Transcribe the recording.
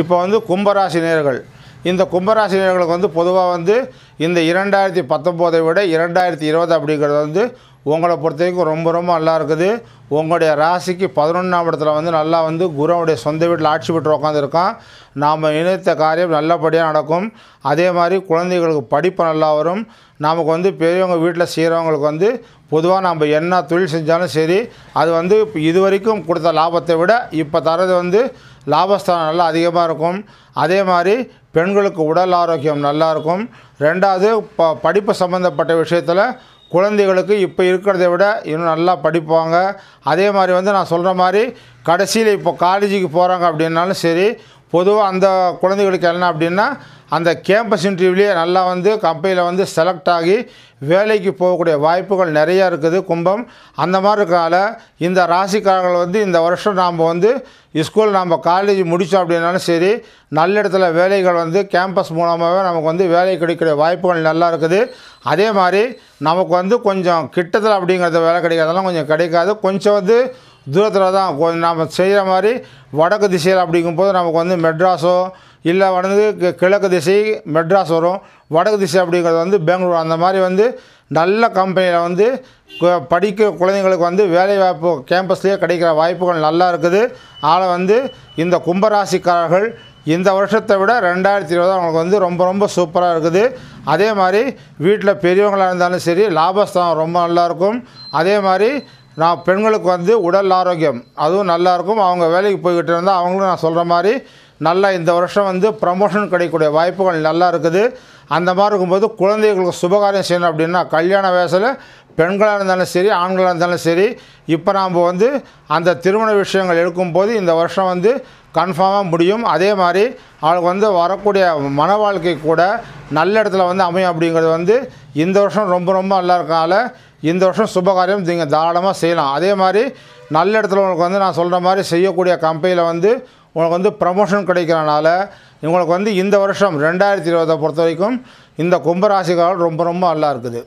இப்போ வந்து கும்பராசி நேர்கள் இந்த கும்பராசி நேர்களுக்கு வந்து பொதுவாக வந்து இந்த இரண்டாயிரத்தி பத்தொம்போதை விட இரண்டாயிரத்தி இருபது அப்படிங்கிறது வந்து உங்களை பொறுத்த வரைக்கும் ரொம்ப ரொம்ப நல்லா இருக்குது உங்களுடைய ராசிக்கு பதினொன்றாம் இடத்துல வந்து நல்லா வந்து குருவனுடைய சொந்த வீட்டில் ஆட்சி பெற்று உட்காந்துருக்கான் நாம் இணைத்த காரியம் நல்லபடியாக நடக்கும் அதே மாதிரி குழந்தைகளுக்கு படிப்பு நல்லா வரும் நமக்கு வந்து பெரியவங்க வீட்டில் செய்கிறவங்களுக்கு வந்து பொதுவாக நம்ம என்ன தொழில் செஞ்சாலும் சரி அது வந்து இது வரைக்கும் கொடுத்த லாபத்தை விட இப்போ தரது வந்து லாபஸ்தானம் நல்லா அதிகமாக இருக்கும் அதே மாதிரி பெண்களுக்கு உடல் ஆரோக்கியம் நல்லாயிருக்கும் ரெண்டாவது ப படிப்பு சம்மந்தப்பட்ட விஷயத்தில் குழந்தைகளுக்கு இப்போ இருக்கிறத விட இன்னும் நல்லா படிப்பாங்க அதே மாதிரி வந்து நான் சொல்கிற மாதிரி கடைசியில் இப்போ காலேஜுக்கு போகிறாங்க அப்படின்னாலும் சரி பொதுவாக அந்த குழந்தைகளுக்கு என்ன அப்படின்னா அந்த கேம்பஸ் இன்டர்வியூலேயே நல்லா வந்து கம்பெனியில் வந்து செலக்ட் ஆகி வேலைக்கு போகக்கூடிய வாய்ப்புகள் நிறையா இருக்குது கும்பம் அந்த மாதிரி இருக்கால இந்த ராசிக்காரர்கள் வந்து இந்த வருஷம் நாம் வந்து ஸ்கூல் நம்ம காலேஜ் முடித்தோம் அப்படின்னாலும் சரி நல்ல இடத்துல வேலைகள் வந்து கேம்பஸ் மூலமாகவே நமக்கு வந்து வேலை கிடைக்கிற வாய்ப்புகள் நல்லா இருக்குது அதே மாதிரி நமக்கு வந்து கொஞ்சம் கிட்டத்தில் அப்படிங்கிறத வேலை கிடைக்காதெல்லாம் கொஞ்சம் கிடைக்காது கொஞ்சம் வந்து தூரத்தில் தான் கொஞ்சம் நாம் செய்கிற மாதிரி வடக்கு திசையில் அப்படிங்கும்போது நமக்கு வந்து மெட்ராஸோ இல்லை வந்து கிழக்கு திசை மெட்ராஸ் வரும் வடக்கு திசை அப்படிங்கிறது வந்து பெங்களூர் அந்த மாதிரி வந்து நல்ல கம்பெனியில் வந்து படிக்க குழந்தைங்களுக்கு வந்து வேலைவாய்ப்பு கேம்பஸ்லேயே கிடைக்கிற வாய்ப்புகள் நல்லா இருக்குது ஆனால் வந்து இந்த கும்பராசிக்காரர்கள் இந்த வருஷத்தை விட ரெண்டாயிரத்தி இருபது அவங்களுக்கு வந்து ரொம்ப ரொம்ப சூப்பராக இருக்குது அதே மாதிரி வீட்டில் பெரியவங்களாக இருந்தாலும் சரி லாபஸ்தான் ரொம்ப நல்லாயிருக்கும் அதே மாதிரி நான் பெண்களுக்கு வந்து உடல் ஆரோக்கியம் அதுவும் நல்லாயிருக்கும் அவங்க வேலைக்கு போய்கிட்டு இருந்தால் அவங்களும் நான் சொல்கிற மாதிரி நல்லா இந்த வருஷம் வந்து ப்ரமோஷன் கிடைக்கக்கூடிய வாய்ப்புகள் நல்லா இருக்குது அந்த மாதிரி இருக்கும்போது குழந்தைகளுக்கு சுபகாரியம் செய்யணும் அப்படின்னா கல்யாண வயசில் பெண்களாக இருந்தாலும் சரி ஆண்களாக இருந்தாலும் சரி இப்போ நாம் வந்து அந்த திருமண விஷயங்கள் எடுக்கும்போது இந்த வருஷம் வந்து கன்ஃபார்மாக முடியும் அதே மாதிரி அவளுக்கு வந்து வரக்கூடிய மன வாழ்க்கை கூட நல்ல இடத்துல வந்து அமையும் அப்படிங்கிறது வந்து இந்த வருஷம் ரொம்ப ரொம்ப நல்லா இருக்கனால இந்த வருஷம் சுபகாரியம் நீங்கள் தாராளமாக செய்யலாம் அதே மாதிரி நல்ல இடத்துல உங்களுக்கு வந்து நான் சொல்கிற மாதிரி செய்யக்கூடிய கம்பெனியில் வந்து உங்களுக்கு வந்து ப்ரமோஷன் கிடைக்கிறனால இவங்களுக்கு வந்து இந்த வருஷம் ரெண்டாயிரத்தி இருபதை பொறுத்த வரைக்கும் இந்த கும்பராசிக்காரர்கள் ரொம்ப ரொம்ப நல்லா இருக்குது